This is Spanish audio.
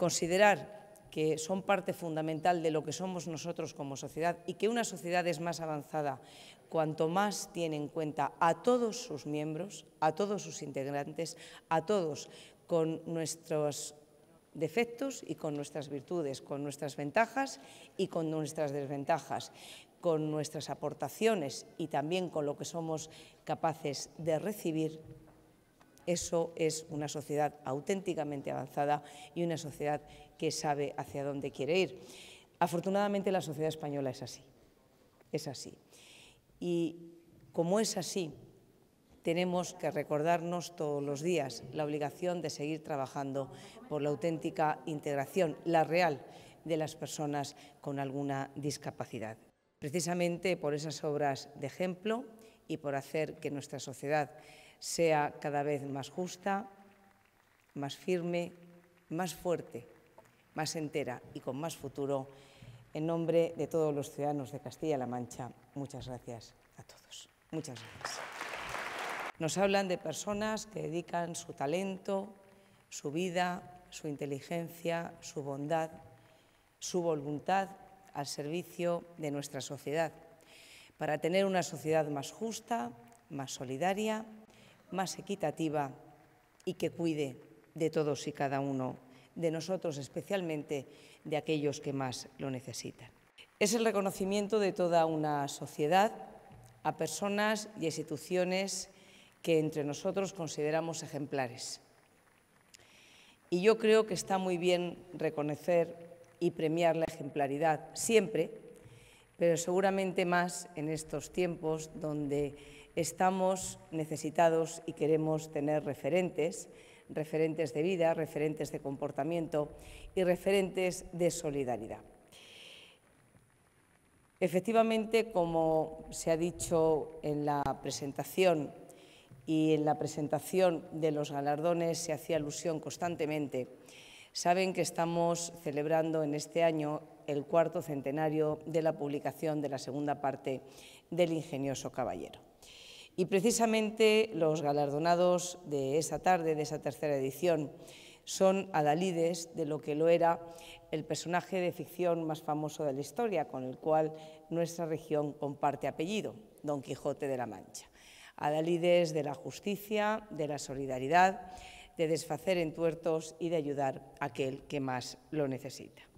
considerar que son parte fundamental de lo que somos nosotros como sociedad y que una sociedad es más avanzada cuanto más tiene en cuenta a todos sus miembros, a todos sus integrantes, a todos con nuestros defectos y con nuestras virtudes, con nuestras ventajas y con nuestras desventajas, con nuestras aportaciones y también con lo que somos capaces de recibir eso es una sociedad auténticamente avanzada y una sociedad que sabe hacia dónde quiere ir. Afortunadamente la sociedad española es así, es así. Y como es así, tenemos que recordarnos todos los días la obligación de seguir trabajando por la auténtica integración, la real, de las personas con alguna discapacidad. Precisamente por esas obras de ejemplo y por hacer que nuestra sociedad sea cada vez más justa, más firme, más fuerte, más entera y con más futuro. En nombre de todos los ciudadanos de Castilla-La Mancha, muchas gracias a todos. Muchas gracias. Nos hablan de personas que dedican su talento, su vida, su inteligencia, su bondad, su voluntad al servicio de nuestra sociedad, para tener una sociedad más justa, más solidaria más equitativa y que cuide de todos y cada uno de nosotros, especialmente de aquellos que más lo necesitan. Es el reconocimiento de toda una sociedad a personas y instituciones que entre nosotros consideramos ejemplares. Y yo creo que está muy bien reconocer y premiar la ejemplaridad siempre, pero seguramente más en estos tiempos donde Estamos necesitados y queremos tener referentes, referentes de vida, referentes de comportamiento y referentes de solidaridad. Efectivamente, como se ha dicho en la presentación y en la presentación de los galardones se hacía alusión constantemente, Saben que estamos celebrando en este año el cuarto centenario de la publicación de la segunda parte del ingenioso caballero. Y precisamente los galardonados de esa tarde, de esa tercera edición, son adalides de lo que lo era el personaje de ficción más famoso de la historia, con el cual nuestra región comparte apellido, Don Quijote de la Mancha. Adalides de la justicia, de la solidaridad, de desfacer en tuertos y de ayudar a aquel que más lo necesita.